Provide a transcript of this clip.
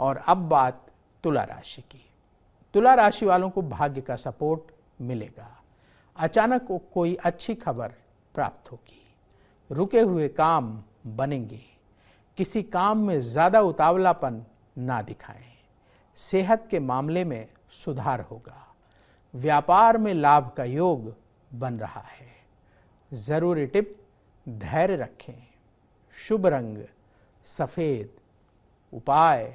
और अब बात तुला राशि की तुला राशि वालों को भाग्य का सपोर्ट मिलेगा अचानक को कोई अच्छी खबर प्राप्त होगी रुके हुए काम बनेंगे किसी काम में ज़्यादा उतावलापन ना दिखाएं सेहत के मामले में सुधार होगा व्यापार में लाभ का योग बन रहा है ज़रूरी टिप धैर्य रखें शुभ रंग सफ़ेद उपाय